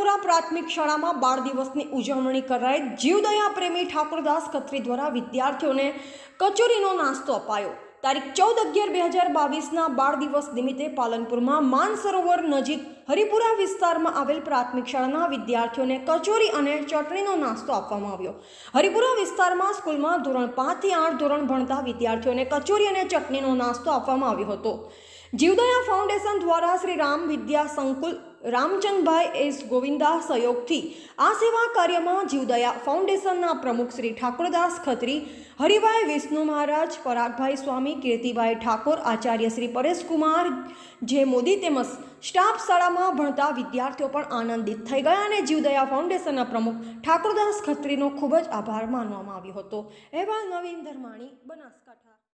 રાણીપુરા પ્રાથમિક શાળામાં બાળ દિવસની ઉજવણી કરાઈ જીવદયા પ્રેમી ઠાકોરદાસ ખત્રી દ્વારા વિદ્યાર્થીઓને કચોરીનો નાસ્તો અપાયો તારીખ ચૌદ અગિયાર બે હજાર બાવીસના બાળ દિવસ નિમિત્તે પાલનપુરમાં માનસરોવર નજીક હરિપુરા વિસ્તારમાં આવેલ પ્રાથમિક શાળાના વિદ્યાર્થીઓને કચોરી અને ચટણીનો નાસ્તો આપવામાં આવ્યો હરિપુરા વિસ્તારમાં સ્કૂલમાં ધોરણ પાંચથી આઠ ધોરણ ભણતા વિદ્યાર્થીઓને કચોરી અને ચટણીનો નાસ્તો આપવામાં આવ્યો હતો જીવદયા ફાઉન્ડેશન દ્વારા શ્રી રામ વિદ્યા સંકુલ રામચંદભાઈ એસ ગોવિંદા સહયોગથી આ સેવા કાર્યમાં જીવદયા ફાઉન્ડેશનના પ્રમુખ શ્રી ઠાકોરદાસ ખત્રી હરિભાઈ વિષ્ણુ મહારાજ પરાગભાઈ સ્વામી કીર્તિભાઈ ઠાકોર આચાર્ય શ્રી પરેશકુમાર જે મોદી તેમજ સ્ટાફ શાળામાં ભણતા વિદ્યાર્થીઓ પણ આનંદિત થઈ ગયા અને જીવદયા ફાઉન્ડેશનના પ્રમુખ ઠાકોરદાસ ખત્રીનો ખૂબ જ આભાર માનવામાં આવ્યો હતો એવા નવીન ધર્માણી બનાસકાંઠા